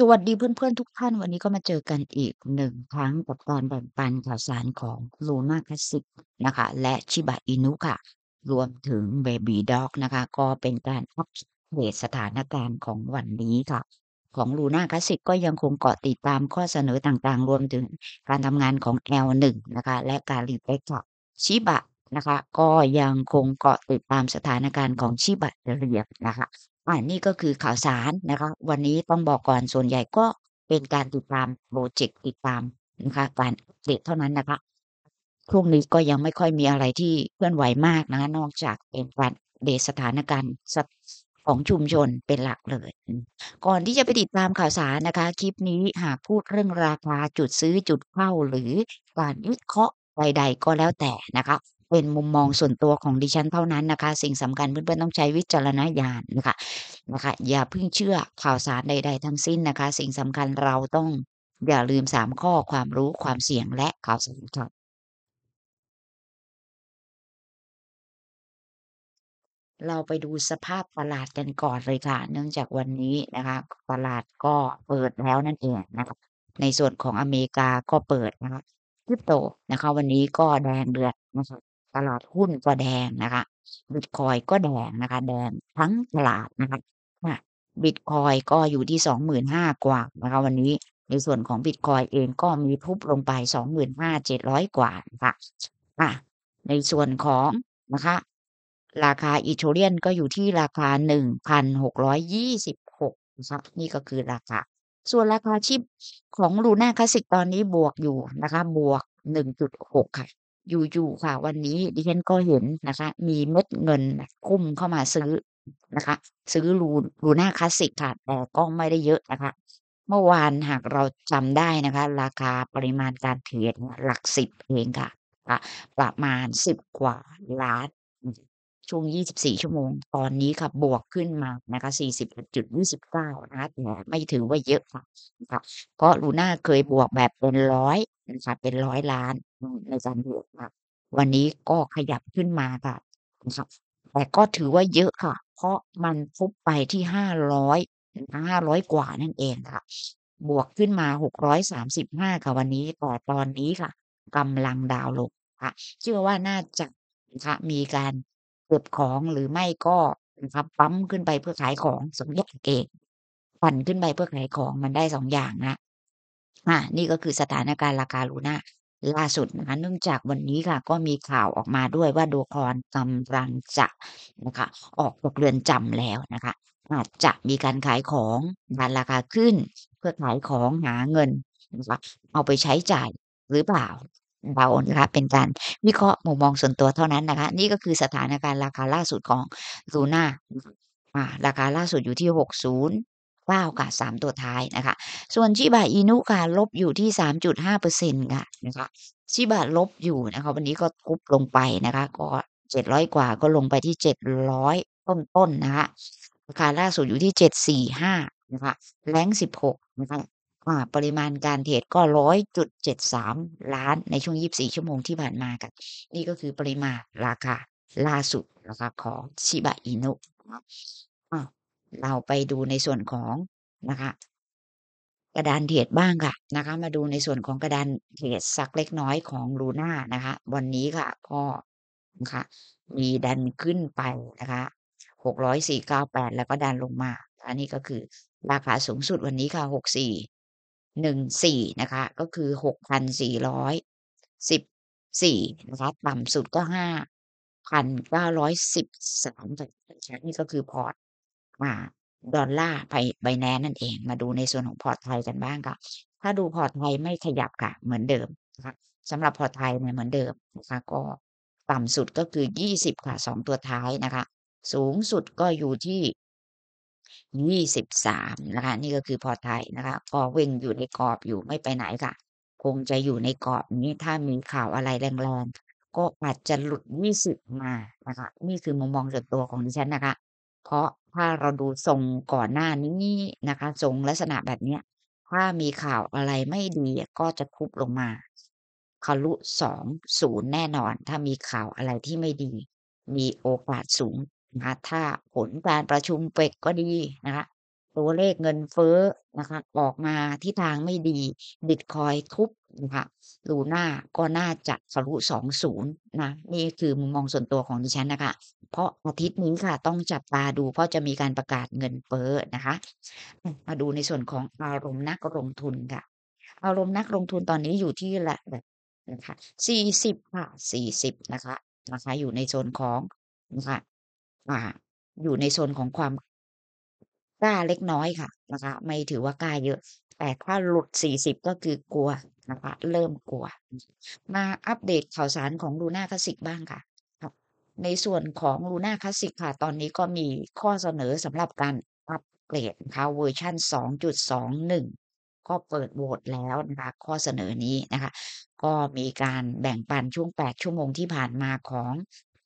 สวัสดีเพื่อนๆทุกท่านวันนี้ก็มาเจอกันอีกหนึ่งครั้งกับตอนแบ่งปันข่าวสารของลูน่าคลาสิกนะคะ และชิบะอินุค่ะรวมถึงเบบีด็อกนะคะ ก็เป็นการอัปเดตสถานการณ์ของวันนี้ค่ะ ของลูน่าคลาสิกก็ยังคงเกาะติดตามข้อเสนอต่างๆ รวมถึงการทำงานของ L1 นะคะ และการรีเฟกค่ะชิบะนะคะ ก็ยังคงเกาะติดตามสถานการณ์ของชิบะเรียบนะคะอ่านี่ก็คือข่าวสารนะคะวันนี้ต้องบอกก่อนส่วนใหญ่ก็เป็นการติดตามโปรเจกต์ติดตามนะคะการอัปเดตเท่านั้นนะคะช่วงนี้ก็ยังไม่ค่อยมีอะไรที่เคลื่อนไหวมากนะคะนอกจากเป็นการเดสถานการณ์ของชุมชนเป็นหลักเลย ก่อนที่จะไปติดตามข่าวสารนะคะ คลิปนี้หากพูดเรื่องราคาจุดซื้อจุดเข้า หรือการวิเคราะห์ใดๆก็แล้วแต่นะคะเป็นมุมมองส่วนตัวของดิฉันเท่านั้นนะคะ สิ่งสำคัญเพื่อนๆต้องใช้วิจารณญาณนะคะ นะคะ อย่าเพิ่งเชื่อข่าวสารใดๆ ทั้งสิ้นนะคะ สิ่งสำคัญเราต้องอย่าลืมสามข้อความรู้ความเสี่ยงและข่าวสารคับเราไปดูสภาพตลาดกันก่อนเลยค่ะเนื่องจากวันนี้นะคะตลาดก็เปิดแล้วนั่นเองนะคะในส่วนของอเมริกาก็เปิดนะคะคริปโตนะคะ วันนี้ก็แดงเดือดนะคะตลาดหุ้นก็แดงนะคะ บิตคอยก็แดงนะคะ แดงทั้งตลาดนะคะบิตคอยก็อยู่ที่สองหมื่นห้ากว่านะคะวันนี้ ในส่วนของบิตคอยเองก็มีทุบลงไปสองหมื่นห้าเจ็ดร้อยกว่านะคะอ่ะ ในส่วนของนะคะราคาอีโทเรียนก็อยู่ที่ราคาหนึ่งพันหกร้อยยี่สิบหกนะคะนี่ก็คือราคาส่วนราคา ชิปของลูน่าคลาสสิกตอนนี้บวกอยู่นะคะบวกหนึ่งจุดหกค่ะอยู่ๆ ค่ะ วันนี้ดิฉันก็เห็นนะคะ มีเม็ดเงิน คุ้มเข้ามาซื้อนะคะ ซื้อรูรูน่าคลาสสิกค่ะ แต่ก็ไม่ได้เยอะนะคะ เมื่อวานหากเราจำได้นะคะ ราคาปริมาณการเทรดหลักสิบเองค่ะคะประมาณสิบกว่าล้าน ช่วง 24 ชั่วโมง ตอนนี้ค่ะบวกขึ้นมานะคะ40.29นะคะแต่ไม่ถือว่าเยอะค่ะค่ะเพราะลูน่าเคยบวกแบบเป็นร้อยนะคะเป็นร้อยล้านในนาร์หวกค่ะวันนี้ก็ขยับขึ้นมาค่ะนะครับแต่ก็ถือว่าเยอะค่ะ เพราะมันฟุบไปที่ห้าร้อยห้าร้อยกว่านั่นเองค่ะบวกขึ้นมาหกร้อยสามสิบห้าค่ะ วันนี้ต่อตอนนี้ค่ะกำลังดาวลงค่ะเชื่อว่าน่าจะนะคะมีการเก็บของหรือไม่ก็นะครับปั๊มขึ้นไปเพื่อขายของสมยังเกงปั่นขึ้นไปเพื่อขายของมันได้สองอย่างนะอ่านี่ก็คือสถานการณ์ราคาลูน่าล่าสุดนะคะเนื่องจากวันนี้ค่ะ ก็มีข่าวออกมาด้วยว่าดูคอนกำลังจะนะคะออกจากเรือนจำแล้วนะคะอาจจะมีการขายของดันราคาขึ้นเพื่อขายของหาเงินนะคะเอาไปใช้จ่ายหรือเปล่าเรานะคะเป็นการ วิเคราะห์มุมมองส่วนตัวเท่านั้นนะคะ นี่ก็คือสถานการณ์ราคาล่าสุดของลูน่าราคาล่าสุดอยู่ที่หกศูนย์กาค่ะมตัวท้ายนะคะ ส่วน ชิบะอินุค่ะ ลบอยู่ที่สาามจุดห้เปอต์ค่ะ นะคะชิบะลบอยู่นะคะ วันนี้ก็กุบลงไปนะคะก็เจ็ดร้อยกว่า ก็ลงไปที่เจ็ดร้อยต้นๆนนะคะราคาล่าสุดอยู่ที่เจ็ดสี่ห้านะคะแรงสิบหกนะคะปริมาณการเทรดก็ร้อยจุดเจ็ดสามล้านในช่วงยีิบสี่ชั่วโมงที่ผ่านมากันนี่ก็คือปริมาณราคาล่าสุดนะคะ ของชิบะอินุเราไปดูในส่วนของนะคะ กระดานเทรดบ้างค่ะนะคะมาดูในส่วนของกระดานเทรดสักเล็กน้อยของลูน่านะคะ วันนี้ค่ะ ก็นะคะมีดันขึ้นไปนะคะหกร้อยสี่เก้าแปดแล้วก็ดันลงมาอันนี้ก็คือ ราคาสูงสุดวันนี้ค่ะหกสี่หนึ่งสี่นะคะ ก็คือหกพันสี่ร้อยสิบสี่นะคะต่ำสุดก็ห้าพันเก้าร้อยสิบสามนี่ก็คือพอร์ตอาดอลลาร์ไปไบแนนนั่นเอง มาดูในส่วนของพอร์ตไทยกันบ้างก็ถ้าดูพอร์ตไทยไม่ขยับค่ะ เหมือนเดิมนะคะสำหรับพอร์ตไทยเนี่ยเหมือนเดิมนะคะ ก็ต่ำสุดก็คือยี่สิบค่ะสองตัวท้ายนะคะ สูงสุดก็อยู่ที่ยี่สิบสามนะคะ นี่ก็คือพอไทยนะคะ ก็วิ่งอยู่ในกรอบอยู่ไม่ไปไหนค่ะคงจะอยู่ในกรอบนี้ถ้ามีข่าวอะไรแรงๆก็อาจจะหลุดยี่สิบมานะคะนี่คือมุมมองส่วนตัวของดิฉันนะคะเพราะถ้าเราดูทรงก่อนหน้านี้ นะคะ ทรงลักษณะแบบเนี้ยถ้ามีข่าวอะไรไม่ดีก็จะทุบลงมาทะลุสองศูนย์แน่นอนถ้ามีข่าวอะไรที่ไม่ดี มีโอกาสสูงนะถ้าผลการประชุมเปกก็ดีนะคะตัวเลขเงินเฟ้อนะคะ ออกมาที่ทางไม่ดีบิตคอยทุบนะคะลูน่าก็น่าจะทะลุสองศูนย์นะนี่คือมุมมองส่วนตัวของดิฉันนะคะ เพราะอาทิตย์นี้ค่ะ ต้องจับตาดูเพราะจะมีการประกาศเงินเฟ้อนะคะ มาดูในส่วนของอารมณ์นักลงทุนค่ะ อารมณ์นักลงทุนตอนนี้อยู่ที่ละแบบนะคะสี่สิบค่ะสี่สิบนะคะ นะคะ อยู่ในโซนของนะคะอ่าอยู่ในโซนของความกล้าเล็กน้อยค่ะ นะคะ ไม่ถือว่ากล้าเยอะ แต่ถ้าหลุด 40 ก็คือกลัวนะคะ เริ่มกลัว มาอัปเดตข่าวสารของลูน่าคลาสสิกบ้างค่ะในส่วนของลูน่าคลาสสิกค่ะ ตอนนี้ก็มีข้อเสนอสำหรับการอัปเกรดนะคะเวอร์ชัน2.21 ก็เปิดโหวตแล้วนะคะข้อเสนอนี้นะคะ ก็มีการแบ่งปันช่วง 8 ชั่วโมงที่ผ่านมาของ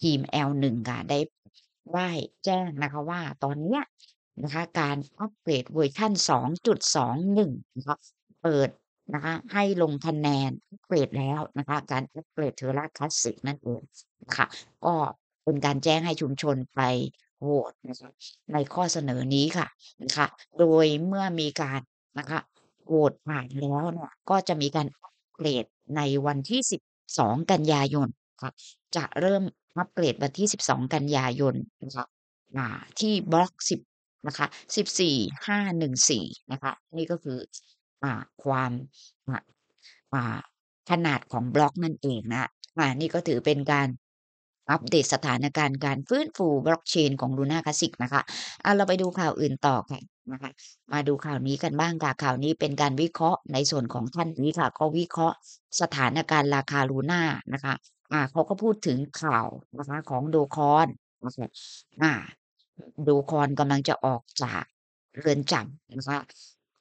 ทีม L1 ค่ะได้ไว้แจ้งนะคะว่าตอนเนี้ยนะคะการอัปเกรดเวอร์ชัน2.21นะคะเปิดนะคะให้ลงคะแนนอัปเกรดแล้วนะคะการอัปเกรดเทอร่าคลาสสิกนั่นเองนะคะก็เป็นการแจ้งให้ชุมชนไปโหวตนะคะในข้อเสนอนี้ค่ะนะคะโดยเมื่อมีการนะคะโหวตผ่านแล้วเนี่ยก็จะมีการอัปเกรดในวันที่ 12 กันยายนค่ะจะเริ่มอัปเกรดวันที่ 12 กันยายนนะคะที่บล็อกนะคะสิบสี่ห้าหนึ่งสี่นะคะ นี่ก็คืออ่าความอ่า ขนาดของบล็อกนั่นเองนะอ่านี่ก็ถือเป็นการอัปเดตสถานการณ์การฟื้นฟูบล็อกเชน ของลูน่าคลาสิกนะคะเอาเราไปดูข่าวอื่นต่อค่ะ นะคะ มาดูข่าวนี้กันบ้างค่ะ ข่าวนี้เป็นการวิเคราะห์ในส่วนของท่านนี้ค่ะก็วิเคราะห์สถานการณ์ราคาลูน่านะคะ อ่า เขาก็พูดถึงข่าวนะคะของโดคอนนะคะอ่าดูคอนกำลังจะออกจากเรือนจำนะคะ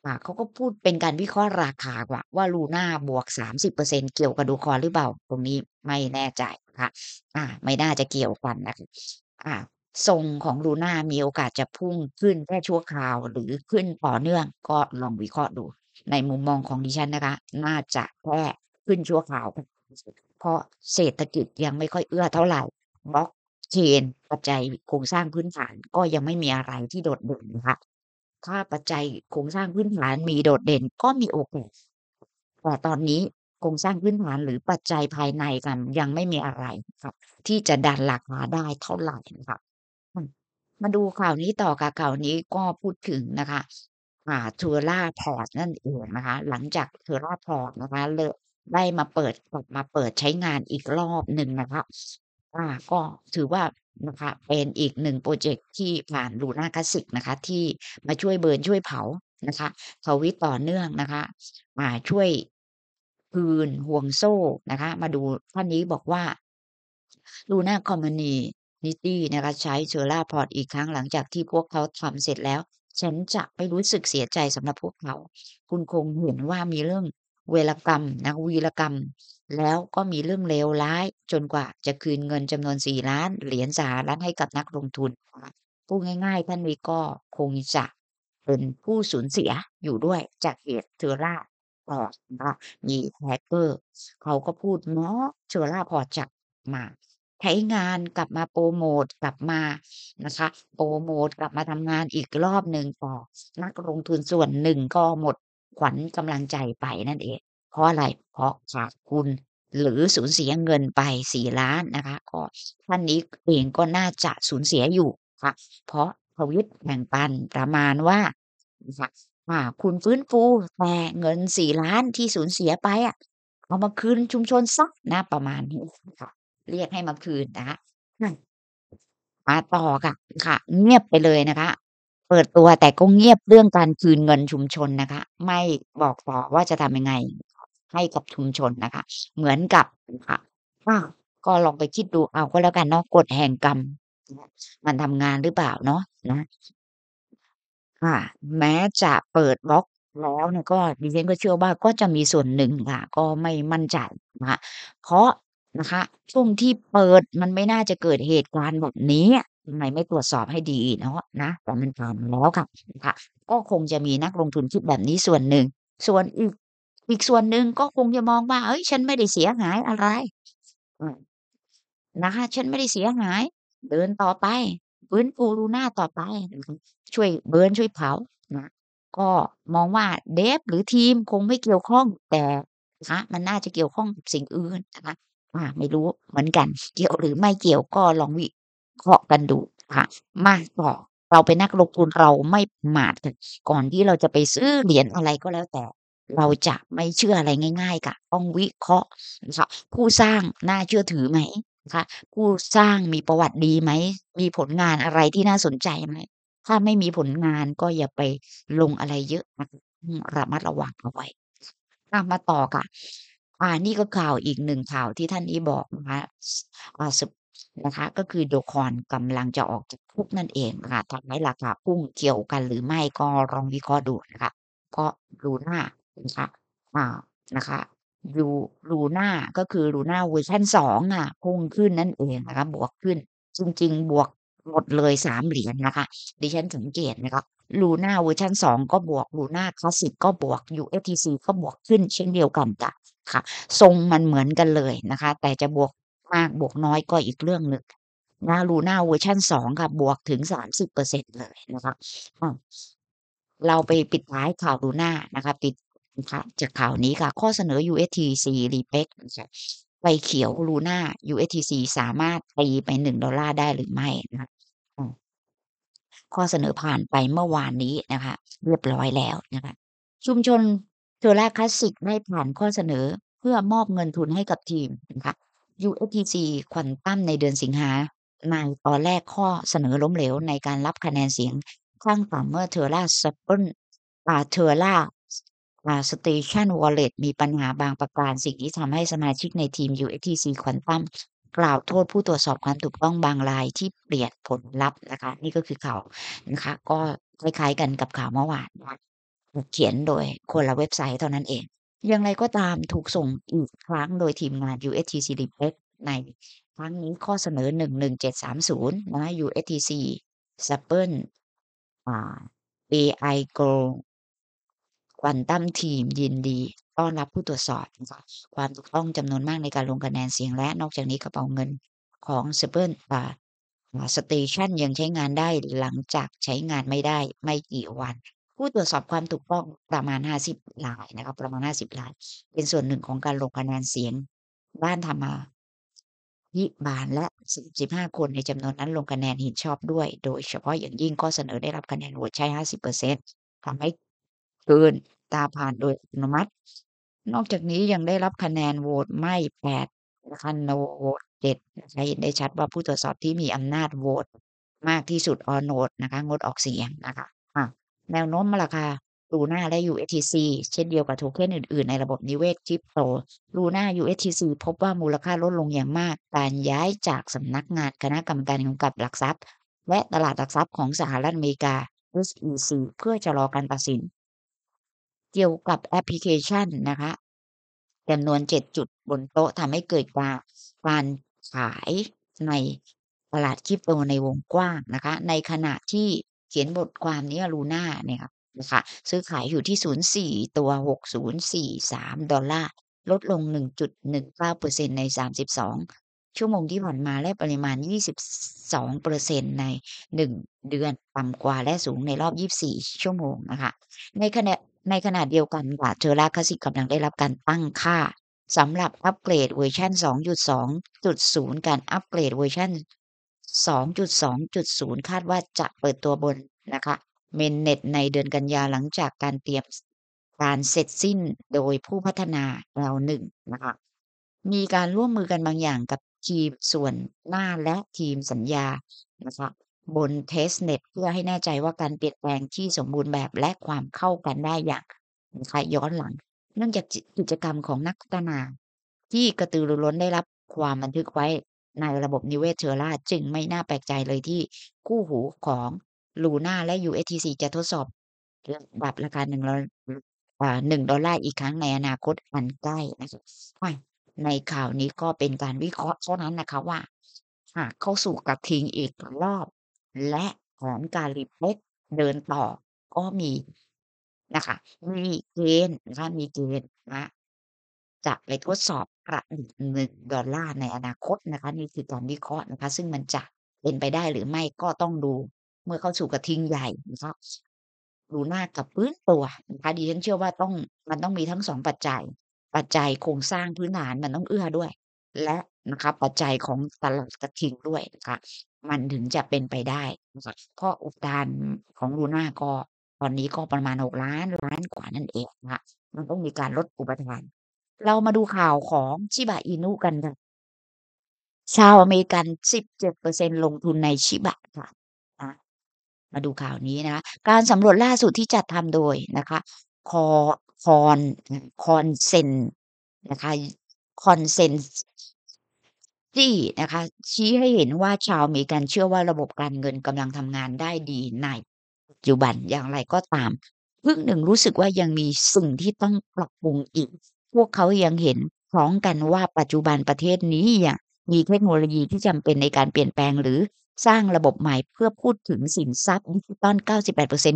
ป่ะเขาก็พูดเป็นการวิเคราะห์ราคาว่า ว่าลูน่าบวกสามิบเปอร์เซนเกี่ยวกับดูคอนหรือเปล่า ตรงนี้ไม่แน่ใจค่ะ อ่า ไม่น่าจะเกี่ยวกันนะคะอ่า ทรงของลูน่ามีโอกาสจะพุ่งขึ้นแค่ชั่วคราวหรือขึ้นต่อเนื่องก็ลองวิเคราะห์ดู ในมุมมองของดิฉันนะคะ น่าจะแค่ขึ้นชั่วคราว เพราะเศรษฐกิจยังไม่ค่อยเอื้อเท่าไหร่บล็อกเชนปัจจัยโครงสร้างพื้นฐานก็ยังไม่มีอะไรที่โดดเด่นนะคะถ้าปัจจัยโครงสร้างพื้นฐานมีโดดเด่นก็มีโอกาสแต่ตอนนี้โครงสร้างพื้นฐานหรือปัจจัยภายในกันยังไม่มีอะไรครับที่จะดันหลักมาได้เท่าไหร่นะครับมาดูข่าวนี้ต่อค่ะข่าวนี้ก็พูดถึงนะคะอ่าทัวร่าพอร์ตนั่นเองนะคะหลังจากทัวร่าพอร์ตนะคะเลได้มาเปิดกลับมาเปิดใช้งานอีกรอบหนึ่งนะคะ่าก็ถือว่านะคะเป็นอีกหนึ่งโปรเจกต์ที่ผ่านลูน่าคลาสสิกนะคะ ที่มาช่วยเบิร์น ช่วยเผานะคะเขาวิต่อเนื่องนะคะ มาช่วยพืนห่วงโซ่นะคะ มาดูท่านนี้บอกว่า ลูน่าคอมมานีนิตี้นะคะใช้เซอร่าพอร์ตอีกครั้งหลังจากที่พวกเขาทำเสร็จแล้ว ฉันจะไม่รู้สึกเสียใจสำหรับพวกเขา คุณคงเห็นว่ามีเรื่องเวรกรรมนะวีรกรรม แล้วก็มีเรื่องเลวร้าย จนกว่าจะคืนเงินจำนวน4 ล้านเหรียญสหรัฐให้กับนักลงทุน พูดง่ายๆ ท่านวีก็คงจะ เป็นผู้สูญเสียอยู่ด้วยจากเหตุเทอร่าพอร์ตนะมีแฮกเกอร์เขาก็พูดเนาะเทอร่าพอร์ตจับมาใช้งานกลับมาโปรโมทกลับมานะคะโปรโมทกลับมาทำงานอีกรอบหนึ่งต่อนักลงทุนส่วนหนึ่งก็หมดขวัญกำลังใจไปนั่นเอง เพราะอะไร เพราะขาดคุณหรือสูญเสียเงินไปสี่ล้านนะคะก็ท่านนี้เองก็น่าจะสูญเสียอยู่ค่ะเพราะพวิตแบ่งปันประมาณว่าค่ะคุณฟื้นฟูแต่เงินสี่ล้านที่สูญเสียไปอ่ะเอามาคืนชุมชนซักนะประมาณนี้ค่ะ เรียกให้มาคืนนะคะมาต่อค่ะ ค่ะ เงียบไปเลยนะคะเปิดตัวแต่ก็เงียบเรื่องการคืนเงินชุมชนนะคะ ไม่บอกต่อว่าจะทำยังไง ให้กับชุมชนนะคะ เหมือนกับ ค่ะก็ลองไปคิดดูเอาก็แล้วกันเนาะกฎแห่งกรรม มันทำงานหรือเปล่าเนาะนะ ค่ะ แม้จะเปิดบล็อกแล้วเนี่ยก็ดิฉันก็เชื่อว่าก็จะมีส่วนหนึ่งค่ะก็ไม่มั่นใจนะคะเพราะนะคะช่วงที่เปิดมันไม่น่าจะเกิดเหตุการณ์แบบนี้ทำไมไม่ตรวจสอบให้ดีเนาะนะแต่มันผ่านแล้วค่ะ ก็คงจะมีนักลงทุนคิดแบบนี้ส่วนหนึ่งส่วนอีกอีกส่วนหนึ่งก็คงจะมองว่าเอ้ย ฉันไม่ได้เสียหายอะไร นะคะ ฉันไม่ได้เสียหาย เดินต่อไปฟื้นฟูรูน่าต่อไปช่วยเบิร์นช่วยเผานะก็มองว่าเดฟหรือทีมคงไม่เกี่ยวข้อง แต่คะมันน่าจะเกี่ยวข้องกับสิ่งอื่นนะคะไม่รู้เหมือนกัน เกี่ยวหรือไม่เกี่ยวก็ลองวิเคาะกันดูค่ะ มาต่อเราเป็นนักลงทุนเราไม่หมาดค่ะก่อนที่เราจะไปซื้อเหรียญอะไรก็แล้วแต่เราจะไม่เชื่ออะไรง่ายๆค่ะต้องวิเคราะห์ผู้สร้างน่าเชื่อถือไหมนะคะผู้สร้างมีประวัติดีไหมมีผลงานอะไรที่น่าสนใจไหม ถ้าไม่มีผลงานก็อย่าไปลงอะไรเยอะระมัดระวังเอาไว้ามาต่อค่ะ อ่านี่ก็ข่าวอีกหนึ่งข่าวที่ท่านนี้บอกนะคะอ่านะคะ ก็คือ โดคอนกำลังจะออกจากคุกนั่นเองค่ะทำให้ราคาพุ่งเกี่ยวกันหรือไม่ก็ลองวิเคราะห์ดูนะคะก็ลูน่านะคะอ่านะคะดูลูน่าก็คือลูน่าเวอร์ชันสองอ่ะ พุ่งขึ้นนั่นเองนะคะ บวกขึ้น จริงๆบวก หมดเลยสามเหรียญนนะคะดิฉันสังเกตนะคะลูน่าเวอร์ชันสองก็บวกลูน่าคลาสสิกก็บวก UFTC ก็บวกขึ้นเช่นเดียวกันจ้ะค่ะ ทรงมันเหมือนกันเลยนะคะ แต่จะบวกมาก บวกน้อยก็อีกเรื่องหนึ่งนะลูน่าเวอร์ชันสองค่ะ บวกถึงสามสิบเปอร์เซ็นเลยนะคะ เราไปปิดท้ายข่าวลูน่านะคะปิดค่ะจากข่าวนี้ค่ะ ข้อเสนอ USTC r e p e c t ไฟเขียวลูน่า USTC สามารถตีไปหนึ่งดอลลาร์ได้หรือไม่นะข้อเสนอผ่านไปเมื่อวานนี้นะคะ เรียบร้อยแล้วนะคะ ชุมชนเทซล่าคลาสสิกได้ผ่านข้อเสนอ เพื่อมอบเงินทุนให้กับทีมนะคะ u s t c ควันตั้มในเดือนสิงหาในตอนแรกข้อเสนอล้มเหลว ในการรับคะแนนเสียง ข้างต่งเมื่อเทอร่าสเปิลอาเทอร่าอสเตชันวอลเล็ตมีปัญหาบางประการ สิ่งที่ทำให้สมาชิกในทีม u s t c ควันตั้มกล่าวโทษผู้ตรวจสอบความถูกต้องบางรายที่เปลี่ยนผลลัพธ์นะคะ นี่ก็คือข่าวนะคะ ก็คล้ายๆกันกับข่าวเมื่อวานเขียนโดยคนละเว็บไซต์เท่านั้นเองอย่างไรก็ตามถูกส่งอีกครั้งโดยทีมงาน USTC l e p e x ในครั้งนี้ข้อเสนอ 11730 นะ USTC s u p p e r อ่า AI Go Quantum Team ยินดี ต้อนรับผู้ตรวจสอบนะคะความถูกต้องจำนวนมากในการลงคะแนนเสียงและ นอกจากนี้กระเป๋าเงินของ s u p p e r อ่าสเตชันยังใช้งานได้หลังจากใช้งานไม่ได้ไม่กี่วันผู้ตรวจสอบความถูกต้องประมาณ 50ลายนะครับ ประมาณ 50ลาย เป็นส่วนหนึ่งของการลงคะแนนเสียงบ้านธรรมาิบาลและ45คนในจำนวนนั้น ลงคะแนนเห็นชอบด้วย โดยเฉพาะอย่างยิ่งก็เสนอได้รับคะแนนโหวตใช้ 50%ทำให้เกินตาผ่านโดยอัตโนมัติ นอกจากนี้ยังได้รับคะแนนโหวตไม่8และคะแนนโหวตเจ็ดนะคะเห็นได้ชัดว่าผู้ตรวจสอบที่มีอำนาจโหวตมากที่สุดออนโหนดนะคะงดออกเสียงนะคะแนวโน้มราคาลูน่าและ USTC เช่นเดียวกับโทเค็นอื่น ๆในระบบนิเวศคริปโตลูน่า USTC พบว่ามูลค่าลดลงอย่างมาก การย้ายจากสำนักงานคณะกรรมการกำกับหลักทรัพย์ และตลาดหลักทรัพย์ของสหรัฐอเมริกา SEC เพื่อชะลอการตัดสิน เกี่ยวกับแอปพลิเคชันนะคะจำนวนเจ็ดจุดบนโต๊ะทำให้เกิดการการขาย ในตลาดคริปโตในวงกว้างนะคะ ในขณะที่เขียนบทความนี้ลูน่าเนี่ยครับนะคะซื้อขายอยู่ที่0ูนย์สี่ตัวหกศูนย์สี่สามดอลลาร์ ลดลงหนึ่งจุดหนึ่งเก้าเปอร์เซ็นในสามสิบสองชั่วโมงที่ผ่านมาและปริมาณ 22%ใน 1 เดือนต่ำกว่าและสูงในรอบ 24 ชั่วโมงนะคะในขณะในขณะเดียวกันค่ะเทอร่าคาสิกกำลังได้รับการตั้งค่าสำหรับอัปเกรดเวอร์ชัน2.2.0 การอัปเกรดเวอร์ชัน2.2.0 คาดว่าจะเปิดตัวบนนะคะเมนเน็ตในเดือนกันยาหลังจากการเตรียมการเสร็จสิ้นโดยผู้พัฒนาเราหนึ่งนะคะมีการร่วมมือกันบางอย่างกับทีมส่วนหน้าและทีมสัญญานะคะบนเทสเน็ตเพื่อให้แน่ใจว่าการเปลี่ยนแปลงที่สมบูรณ์แบบและความเข้ากันได้อย่างนะคะย้อนหลัง เนื่องจากกิจกรรมของนักพัฒนาที่กระตือรือร้นได้รับความบันทึกไว้ในระบบนิเวศเชอราจึงไม่น่าแปลกใจเลยที่คู่หูของลูน่าและ USTC จะทดสอบระับราคาหนึ่งหนึ่งดอลลาร์อีกครั้งในอนาคตอันใกล้นะคะในข่าวนี้ก็เป็นการวิเคราะห์เท่านั้นนะคะว่า หากเข้าสู่กระทิงอีกรอบ และถอนการรีเพ็กเดินต่อก็มีนะคะ มีเกณฑ์นะคะมีเกณฑ์นะจะไปทดสอบกระดิ่งหนึ่งดอลลาร์ในอนาคตนะคะนี่คือการวิเคราะห์นะคะ ซึ่งมันจะเป็นไปได้หรือไม่ก็ต้องดูเมื่อเข้าสู่กระทิงใหญ่นะคะดูหน้ากับพื้นตัวนะคะดิฉันเชื่อว่าต้องมันต้องมีทั้งสองปัจจัย ปัจจัยโครงสร้างพื้นฐานมันต้องเอื้อด้วย และนะคะปัจจัยของตลาดกระทิงด้วยนะคะมันถึงจะเป็นไปได้นะคะเพราะอุปทานของลูน่าก็ตอนนี้ก็ประมาณหกล้านล้านกว่านั่นเองนะคะมันต้องมีการลดอุปทานเรามาดูข่าวของชิบะอินุกันค่ะชาวอเมริกัน 17%ลงทุนในชิบะค่ะะมาดูข่าวนี้นะคะการสำรวจล่าสุดที่จัดทำโดยนะคะคอคอนคอนเซนนะคะ คอนเซนซี่นะคะ ชี้ให้เห็นว่าชาวอเมริกันเชื่อว่าระบบการเงินกำลังทำงานได้ดีในปัจจุบันอย่างไรก็ตามเพิ่งหนึ่งรู้สึกว่ายังมีสิ่งที่ต้องปรับปรุงอีกพวกเขายังเห็นพร้อมกันว่าปัจจุบันประเทศนี้ยังมีเทคโนโลยีที่จำเป็นในการเปลี่ยนแปลงหรือสร้างระบบใหม่เพื่อพูดถึงสินทรัพย์ดิจิตอล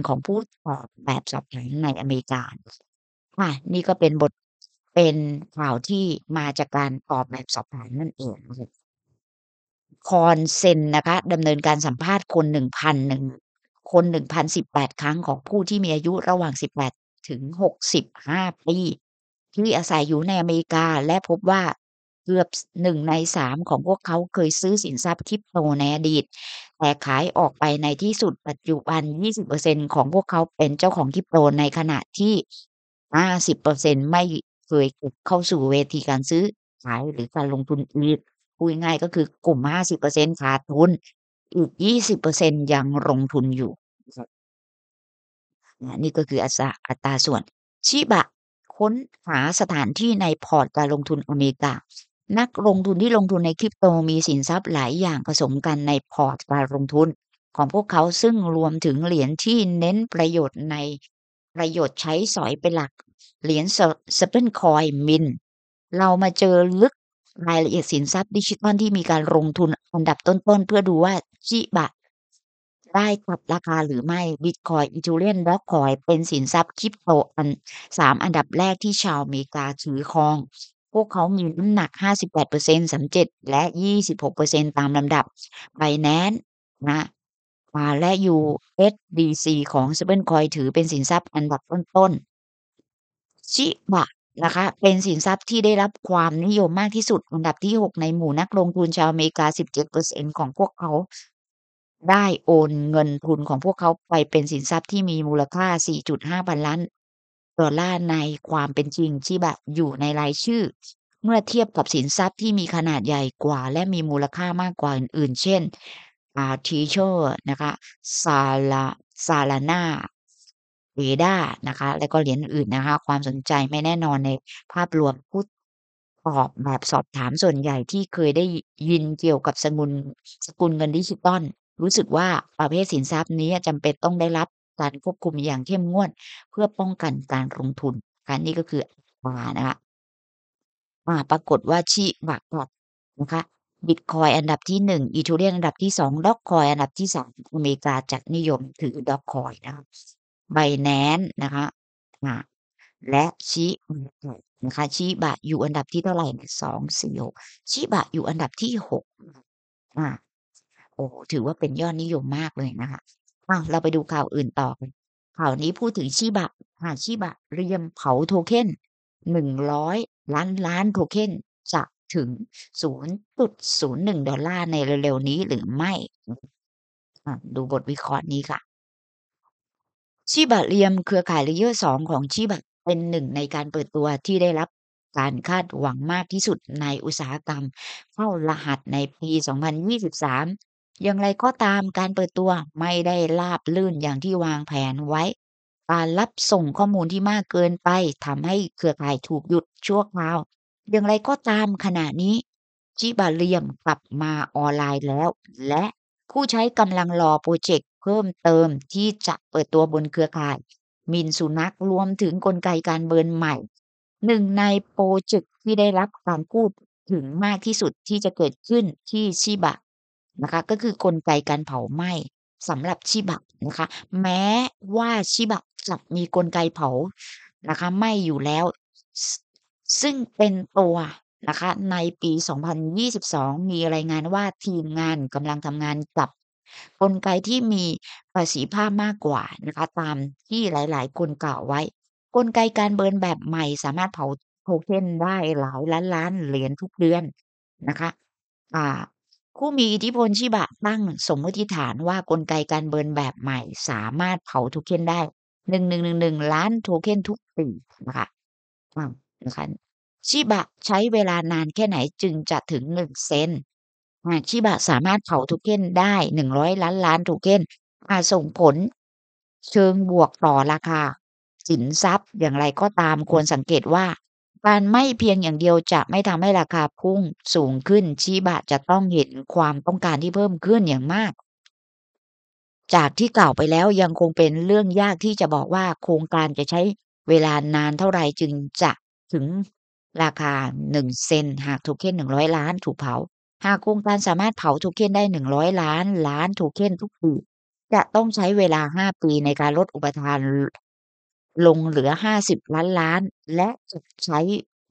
98%ของผู้ตอบแบบสอบถามในอเมริกาค่ะนี่ก็เป็นบทเป็นข่าวที่มาจากการตอบแบบสอบถามนั่นเอง คอนเซนนะคะดำเนินการสัมภาษณ์คนหนึ่งพันหนึ่งคนหนึ่งพันสิบแปดครั้งของผู้ที่มีอายุระหว่างสิบแปดถึงหกสิบห้าปีที่อาศัยอยู่ในอเมริกาและพบว่าเกือบหนึ่งในสามของพวกเขาเคยซื้อสินทรัพย์คริปโตในอดีต แต่ขายออกไปในที่สุดปัจจุบัน 20%ของพวกเขาเป็นเจ้าของคริปโตในขณะที่ 50%ไม่เคยเข้าสู่เวทีการซื้อ ขายหรือการลงทุนอีกพูดง่ายก็คือกลุ่ม 50%ขาดทุน อีก 20%ยังลงทุนอยู่ นี่ก็คืออัตราส่วนชิบะค้นหาสถานที่ในพอร์ตการลงทุนอเมริกานักลงทุนที่ลงทุนในคริปโตมีสินทรัพย์หลายอย่างผสมกันในพอร์ตการลงทุน ของพวกเขาซึ่งรวมถึงเหรียญที่เน้นประโยชน์ในประโยชน์ใช้สอยเป็นหลักเหรียญสเปนคอยมินเรามาเจอลึกรายละเอียดสินทรัพย์ดิจิทัลที่มีการลงทุนอันดับต้นๆเพื่อดูว่าจิบะได้กับราคาหรือไม่บิตคอยอีทูเรียนบล็อกคอยเป็นสินทรัพย์คริปโตอันสามอันดับแรกที่ชาวอเมริกาถือครอง พวกเขามีน้ำหนัก 58%สำเจ็ดและ 26%ตามลำดับไบแนนนะมาและ USDC ของ s เบิลคอยถือเป็นสินทรัพย์อันดับต้น ๆ ชิบะนะคะเป็นสินทรัพย์ที่ได้รับความนิยมมากที่สุด อันดับที่ 6 ในหมู่นักลงทุนชาวอเมริกา17%ของพวกเขาได้โอนเงินทุนของพวกเขาไปเป็นสินทรัพย์ที่มีมูลค่า 4.5 พันล้านดอลลาร์ในความเป็นจริงที่แบบอยู่ในรายชื่อ เมื่อเทียบกับสินทรัพย์ที่มีขนาดใหญ่กว่า และมีมูลค่ามากกว่าอื่น ๆเช่นอาทิเชอร์นะคะซาลาซาลาน่าเวด้านะคะแล้วก็เหรียญอื่นนะคะความสนใจไม่แน่นอนในภาพรวมพูดตอบแบบสอบถามส่วนใหญ่ที่เคยได้ยินเกี่ยวกับสกุลสกุลเงินดิจิตอลรู้สึกว่าประเภทสินทรัพย์นี้จำเป็นต้องได้รับการควบคุมอย่างเข้มงวดเพื่อป้องกันการลงทุนการนี้ก็คือ มานะคะมา ปรากฏว่าชีบักกัดนะคะบิตคอยอันดับที่หนึ่งอีทูเรียนอันดับที่สองด็อกคอยอันดับที่สามอเมริกาจัดนิยมถือด็อกคอยนะคะไบแนนนะคะและชิบะนะคะชิบะ อยู่อันดับที่เท่าไหร่สองสี่หกชิบะอยู่อันดับที่หกอ่าโอ้ถือว่าเป็นยอดนิยมมากเลยนะคะอ่ะเราไปดูข่าวอื่นต่อกันข่าวนี้พูดถึงชีบะหาชีบะเรียมเผาโทเค็นหนึ่งร้อยล้านล้านโทเค็นจะถึงศูนย์จุดศูนย์หนึ่งดอลลาร์ในเร็วๆนี้หรือไม่ ดูบทวิเคราะห์นี้ค่ะ ชีบะเรียมเครือข่ายเลเยอร์สองของชีบะเป็นหนึ่งในการเปิดตัวที่ได้รับการคาดหวังมากที่สุดในอุตสาหกรรมเข้ารหัสในปี2023อย่างไรก็ตามการเปิดตัวไม่ได้ราบลื่นอย่างที่วางแผนไว้การรับส่งข้อมูลที่มากเกินไปทำให้เครือข่ายถูกหยุดชั่วคราวอย่างไรก็ตามขณะนี้ชิบาเรียมกลับมาออนไลน์แล้ว และผู้ใช้กำลังรอโปรเจกต์เพิ่มเติมที่จะเปิดตัวบนเครือข่าย มินสุนักรวมถึงกลไกการเบิร์นใหม่ หนึ่งในโปรเจกต์ที่ได้รับการพูดถึงมากที่สุดที่จะเกิดขึ้นที่ชิบะนะคะก็คือกลไกการเผาไหม้สำหรับชิบะนะคะ แม้ว่าชิบะจะมีกลไกเผานะคะไหม้อยู่แล้ว ซึ่งเป็นตัวนะคะ ในปี 2022 มีรายงานว่าทีมงานกำลังทำงานกับ กลไกที่มีประสิทธิภาพมากกว่านะคะ ตามที่หลาย ๆ คนกล่าวไว้ กลไกการเบิร์นแบบใหม่สามารถเผาโทเค็นได้หลายล้านล้านเหรียญทุกเดือนนะคะ อ่าผู้มีอิทธิพลชิบะตั้งสมมติฐานว่ากลไกการเบิร์นแบบใหม่สามารถเผาโทเค็นได้หนึ่งหนึ่งหนึ่งหนึ่งล้านโทเค็นทุกปีนะคะนะคะชิบะใช้เวลานานแค่ไหนจึงจะถึงหนึ่งเซนชิบะสามารถเผาโทเค็นได้หนึ่งร้อยล้านล้านโทเค็นอาจส่งผลเชิงบวกต่อราคาสินทรัพย์อย่างไรก็ตามควรสังเกตว่าการไม่เพียงอย่างเดียวจะไม่ทำให้ราคาพุ่งสูงขึ้นชีบะจะต้องเห็นความต้องการที่เพิ่มขึ้นอย่างมาก จากที่กล่าวไปแล้วยังคงเป็นเรื่องยากที่จะบอกว่า โครงการจะใช้เวลานานเท่าไหร่จึงจะถึง ราคา1เซนหากโทเค็น100ล้านถูกเผาหากโครงการสามารถเผาโทเค็นได้100ล้าน ล้านโทเค็นทุกปีจะต้องใช้เวลา5ปีในการลดอุปทานลงเหลือ 50 ล้าน ล้าน และจะใช้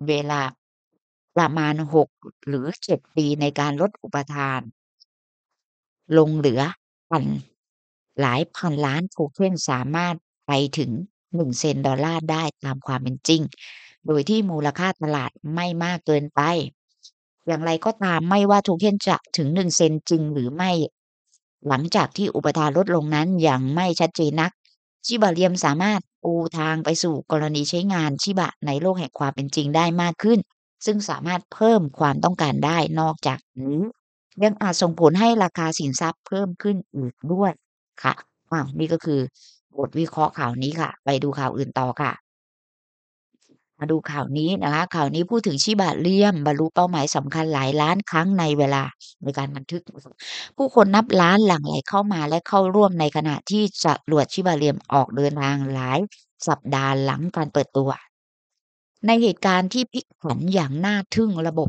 เวลาประมาณ 6 หรือ 7 ปีในการลดอุปทาน ลงเหลือพัน หลายพันล้านโทเค็นสามารถ ไป ถึง 1 เซนดอลลาร์ได้ตามความเป็นจริง โดย ที่มูลค่าตลาดไม่มาก เกินไป อย่างไรก็ตามไม่ว่าโทเค็นจะถึง 1 เซนจริงหรือไม่ หลังจากที่อุปทานลดลงนั้นอย่างไม่ชัดเจนนักชิบาเลียมสามารถปูทางไปสู่กรณีใช้งานชิบะในโลกแห่งความเป็นจริงได้มากขึ้น ซึ่งสามารถเพิ่มความต้องการได้นอกจากนี้ยังอาจส่งผลให้ราคาสินทรัพย์เพิ่มขึ้นอีกด้วย ค่ะอ้าวนี่ก็คือบทวิเคราะห์ข่าวนี้ค่ะ ไปดูข่าวอื่นต่อค่ะมาดูข่าวนี้นะคะข่าวนี้พูดถึงชิบาเลี่ยมบรรลุเป้าหมายสำคัญหลายล้านครั้งในเวลาในการบันทึก ผู้คนนับล้านหลั่งไหลเข้ามาและเข้าร่วมในขณะที่จะรวดชิบาเลี่ยมออกเดินทางหลาย สัปดาห์หลังการเปิดตัว ในเหตุการณ์ที่พลิกผันอย่างน่าทึ่งระบบ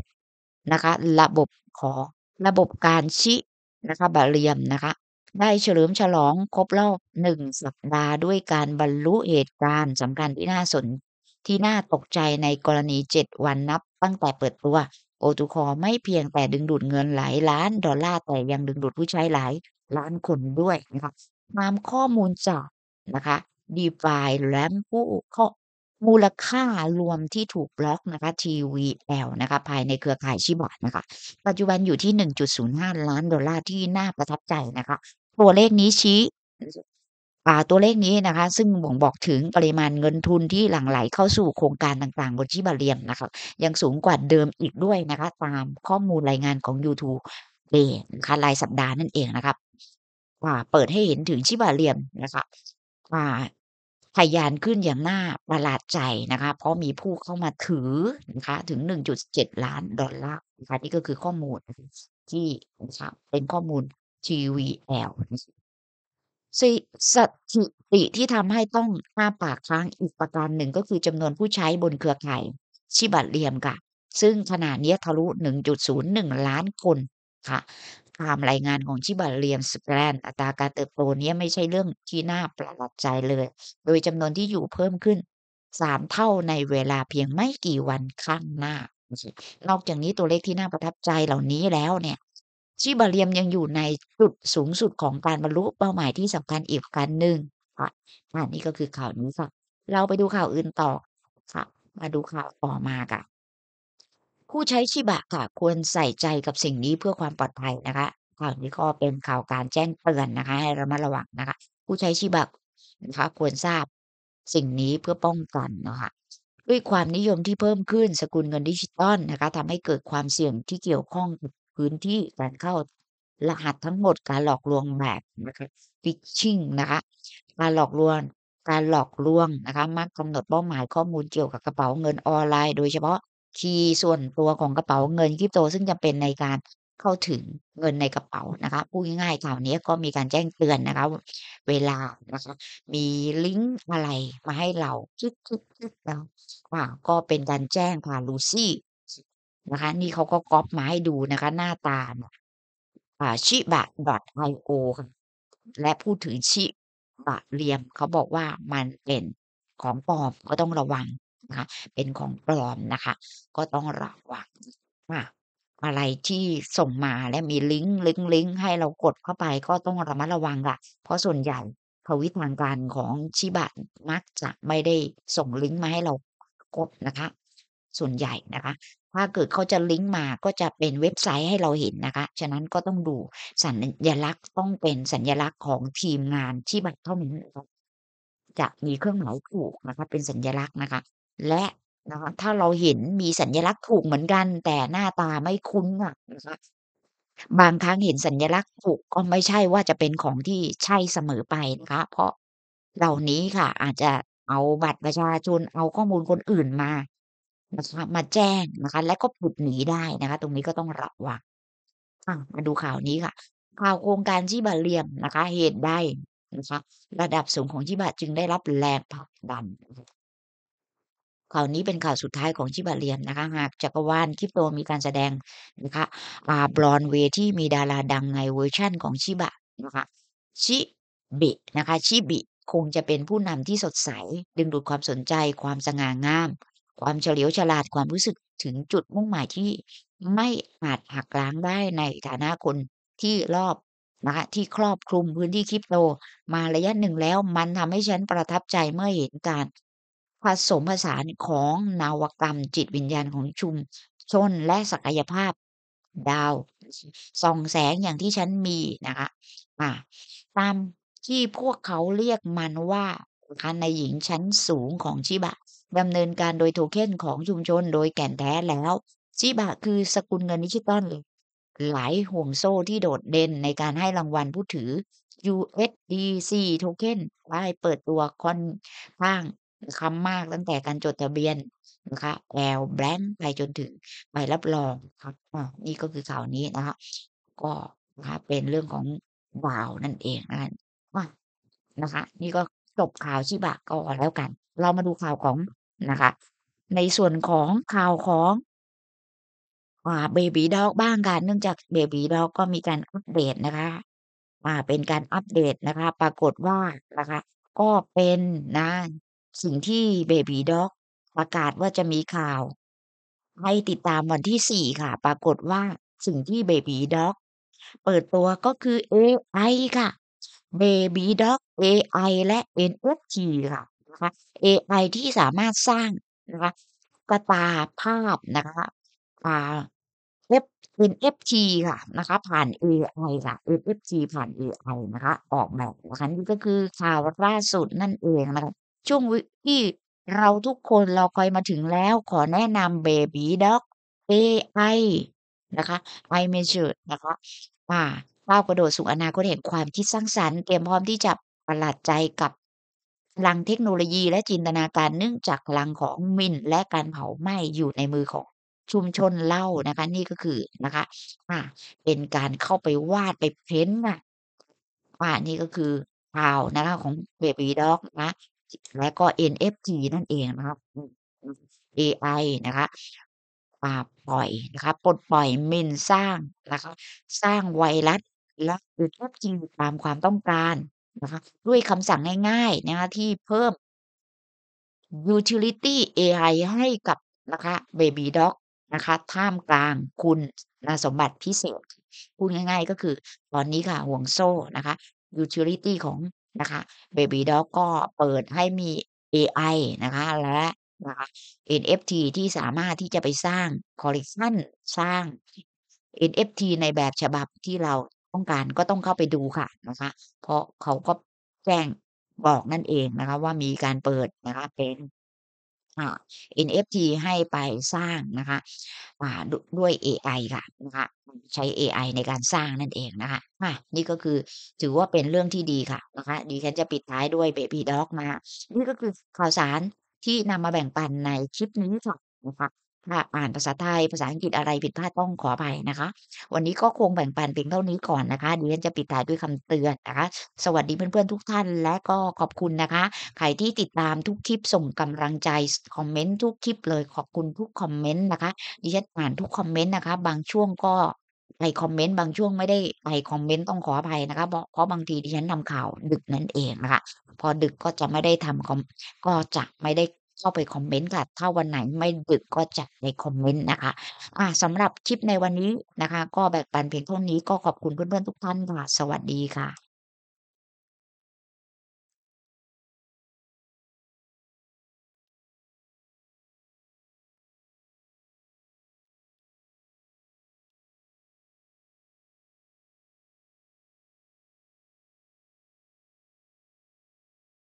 นะคะระบบของระบบการช้นะคะบาเลียมนะคะได้เฉลิมฉลองครบรอบหนึ่งสัปดาห์ด้วยการบรรลุเหตุการณ์สำคัญที่น่าสนที่น่าตกใจในกรณี 7 วันนับตั้งแต่เปิดตัว โอตูคอไม่เพียงแต่ดึงดูดเงินหลายล้านดอลลาร์แต่ยังดึงดูดผู้ใช้หลายล้านคนด้วยนะคะตามข้อมูลจากนะคะดีฟายแลมผู้ข้อมูลค่ารวมที่ถูกบล็อกนะคะ TVL นะคะภายในเครือข่ายชิบะนะคะ ปัจจุบันอยู่ที่ 1.05 ล้าน ดอลลาร์ที่น่าประทับใจนะคะตัวเลขนี้ชี้ตัวเลขนี้นะคะ ซึ่งบ่งบอกถึงปริมาณเงินทุนที่หลั่งไหลเข้าสู่โครงการต่างๆบนชิบาเรียมนะคะยังสูงกว่าเดิมอีกด้วยนะคะตามข้อมูลรายงานของ YouTube เบนะคะรายสัปดาห์นั่นเองนะครับ ว่าเปิดให้เห็นถึงชิบาเรียมนะคะว่าทะยานขึ้นอย่างน่าประหลาดใจนะคะเพราะมีผู้เข้ามาถือนะคะ ถึง 1.7 ล้านดอลลาร์นะคะนี่ก็คือข้อมูลที่นะคะเป็นข้อมูล GVL สิสถิติที่ทำให้ต้องน้าปากค้างอีกประการหนึ่งก็คือจำนวนผู้ใช้บนเครือข่ายชิบัตเรียมค่ะ ซึ่งขณะนี้ทะลุ 1.01 ล้านคนค่ะตามรายงานของชิบัตเรียมสแกนอัตราการเติบโตนี้ไม่ใช่เรื่องที่น่าประหลาดใจเลย โดยจำนวนที่อยู่เพิ่มขึ้น 3 เท่าในเวลาเพียงไม่กี่วันข้างหน้า นอกจากนี้ตัวเลขที่น่าประทับใจเหล่านี้แล้วเนี่ยชีบาเลียมยังอยู่ในจุดสูงสุดของการบรรลุเป้าหมายที่สำคัญอีกการหนึ่งค่ะอันนี้ก็คือข่าวนี้ค่ะเราไปดูข่าวอื่นต่อค่ะมาดูข่าวต่อมาค่ะผู้ใช้ชีบะค่ะ ควรใส่ใจกับสิ่งนี้เพื่อความปลอดภัยนะคะข่าวนี้ก็เป็นข่าวการแจ้งเตือนนะคะให้ระมัดระวังนะคะผู้ใช้ชีบะนะคะ ควรทราบสิ่งนี้เพื่อป้องกันนะคะด้วยความนิยมที่เพิ่มขึ้นสกุลเงินดิจิตอลนะคะทำให้เกิดความเสี่ยงที่เกี่ยวข้องกับพื้นที่การเข้ารหัสทั้งหมดการหลอกลวงแบบนะคะฟิชชิงนะคะการหลอกลวงการหลอกลวงนะคะมักกำหนดเป้าหมายข้อมูลเกี่ยวกับกระเป๋าเงินออนไลน์โดยเฉพาะคีย์ส่วนตัวของกระเป๋าเงินคริปโต ซึ่งจะเป็นในการเข้าถึงเงินในกระเป๋านะคะพูดง่ายๆข่าวนี้ก็มีการแจ้งเตือนนะคะเวลานะคะมีลิงก์อะไรมาให้เราคลิกๆแล้วก็เป็นการแจ้งผ่านลูซี่นะคะนี่เขาก็ก๊อปมาให้ดูนะคะ หน้าตาเนี่ยอ่าดอทไอโอค่ะและพูดถึงชิบะเรียมเขาบอกว่ามันเป็นของปลอมก็ต้องระวังนะคะ เป็นของปลอมนะคะ ก็ต้องระวังค่ะอะไรที่ส่งมาและมีลิงก์ลิงก์ลิงก์ให้เรากดเข้าไปก็ต้องระมัดระวังละเพราะส่วนใหญ่ทวิตทางการของชิบะมักจะไม่ได้ส่งลิงก์มาให้เรากดนะคะส่วนใหญ่นะคะ ถ้าเกิดเขาจะ ลิงก์มาก็จะเป็นเว็บไซต์ให้เราเห็นนะคะ ฉะนั้นก็ต้องดูสัญลักษณ์ต้องเป็นสัญลักษณ์ของทีมงานที่บัตรเท่านั้นจะมีเครื่องหมายถูกนะคะเป็นสัญลักษณ์นะคะ และนะคะถ้าเราเห็นมีสัญลักษณ์ถูกเหมือนกันแต่หน้าตาไม่คุ้นนะคะบางครั้งเห็นสัญลักษณ์ถูกก็ไม่ใช่ว่าจะเป็นของที่ใช่เสมอไปนะคะ เพราะเหล่านี้ค่ะ อาจจะเอาบัตรประชาชน เอาข้อมูลคนอื่นมานะคะมาแจ้งนะคะ และก็ผลุดหนีได้นะคะ ตรงนี้ก็ต้องระวัง่ะ มาดูข่าวนี้ค่ะ ข่าวโครงการจิบะเลียมนะคะ เหตุใดนะคะ ระดับสูงของจิบะจึงได้รับแรงผลักดันข่าวนี้เป็นข่าวสุดท้ายของชิบะเลียมนะคะหากจักรวาลคริปโตมีการแสดงนะคะอาบรอนเวที่มีดาราดังในเวอร์ชั่นของชิบะนะคะชิบินะคะชิบิคงจะเป็นผู้นำที่สดใส ดึงดูดความสนใจความสง่างามความเฉลียวฉลาดความรู้สึกถึงจุดมุ่งหมายที่ไม่อาจหักล้างได้ในฐานะคนที่รอบนะที่ครอบคลุมพื้นที่คริปโตมาระยะหนึ่งแล้วมันทำให้ฉันประทับใจเมื่อเห็นการผสมผสานของนาวกรรมจิตวิญญาณของชุม ชนและศักยภาพดาว ส่องแสงอย่างที่ฉันมีนะคะ่ตามที่พวกเขาเรียกมันว่าคันในหญิงชั้นสูงของชิบะดำเนินการโดยโทเค็นของชุมชนโดยแก่นแท้แล้วชิบะคือสกุลเงินดิจิตอลหลายห่วงโซ่ที่โดดเด่นในการให้รางวัลผู้ถือ USDC โทเค็นได้เปิดตัวค่อนข้างคำมากตั้งแต่การจดทะเบียนนะคะแอลแบรนด์ไปจนถึง ใบรับรองครับนี่ก็คือข่าวนี้นะคะก็นะคะเป็นเรื่องของวาวนั่นเองนะคะนะคะ นี่ก็จบข่าวชิบะก่อนแล้วกัน เรามาดูข่าวของนะคะ ในส่วนของข่าวของอ่าเบบีด็อกบ้างกันเนื่องจากเบบีด็อกก็มีการอัปเดตนะคะว่าเป็นการอัปเดตนะคะ ปรากฏว่านะคะก็เป็นนะ สิ่งที่เบบีด็อกประกาศว่าจะมีข่าว ให้ติดตามวันที่สี่ค่ะ ปรากฏว่าสิ่งที่เบบีด็อกเปิดตัวก็คือ AI ค่ะ Baby Dog เอไอและ NFT ค่ะนะคะ AI ที่สามารถสร้างนะคะกระตาภาพนะคะอ่าอ NFT ค่ะนะคะ ผ่าน AI ค่ะ NFT ผ่าน AI นะคะ ออกแบบนะคะนี่ก็คือข่าวล่าสุดนั่นเองนะคะช่วงวที่เราทุกคนเราคอยมาถึงแล้ว ขอแนะนำ Baby Dog AI นะคะ i m a g e นะคะอ่าก้าวกระโดดสู่อนาคตแห่งความคิดสร้างสรรค์เตรียมพร้อมที่จะประหลาดใจกับพลังเทคโนโลยี และจินตนาการเนื่องจากพลังของมินและการเผาไหม้อยู่ในมือของชุมชนเล่านะคะ นี่ก็คือนะคะอ่าเป็นการเข้าไปวาดไปเพ้นนะอ่านี่ก็คือข่าวนะคะของเบบีด็อกนะ และก็ NFT นั่นเองนะครับ AI นะคะปล่อยนะคะปลดปล่อยมินสร้างนะคะสร้างไวรัสและคือทดจริงตามความต้องการนะคะ ด้วยคำสั่งง่ายๆนะคะที่เพิ่ม utility AI ให้กับนะคะ baby dog นะคะท่ามกลางคุณนะสมบัติพิเศษพูดง่ายๆ ก็คือตอนนี้ค่ะห่วงโซ่นะคะ utility ของนะคะ baby dog ก็เปิดให้มี AI นะคะ และนะคะ NFT ที่สามารถที่จะไปสร้างคอลเลกชันสร้าง NFT ในแบบฉบับที่เราต้องการก็ต้องเข้าไปดูค่ะนะคะ เพราะเขาก็แจ้งบอกนั่นเองนะคะว่ามีการเปิดนะคะเป็นอ่า NFT ให้ไปสร้างนะคะอ่าดด้วย AI ค่ะนะคะใช้ AI ในการสร้างนั่นเองนะคะอ่ะนี่ก็คือถือว่าเป็นเรื่องที่ดีค่ะนะคะดิฉันจะปิดท้ายด้วย Baby Dog นะนี่ก็คือข่าวสารที่นำมาแบ่งปันในคลิปนี้ค่ะนะคะถ้าอ่านภาษาไทยภาษาอังกฤษอะไรผิดพลาดต้องขออภัยนะคะ วันนี้ก็คงแบ่งปันเพียงเท่านี้ก่อนนะคะดิฉันจะปิดท้ายด้วยคำเตือนนะคะ สวัสดีเพื่อนๆทุกท่าน และก็ขอบคุณนะคะใครที่ติดตามทุกคลิป ส่งกำลังใจคอมเมนต์ทุกคลิปเลยขอบคุณทุกคอมเมนต์นะคะดิฉันอ่านทุกคอมเมนต์นะคะ บางช่วงก็ไปคอมเมนต์บางช่วงไม่ได้ไปคอมเมนต์ต้องขออภัยนะคะเพราะเพราะบางทีดิฉันทาข่าวดึกนั่นเองนะคะพอดึกก็จะไม่ได้ทำคอมก็จะไม่ได้เข้าไปคอมเมนต์ค่ะ ถ้าวันไหนไม่ดึกก็จัดในคอมเมนต์นะคะอ่าสำหรับคลิปในวันนี้นะคะ ก็แบ่งปันเพียงเท่านี้ก็ขอบคุณเพื่อนๆทุกท่านค่ะ สวัสดีค่ะ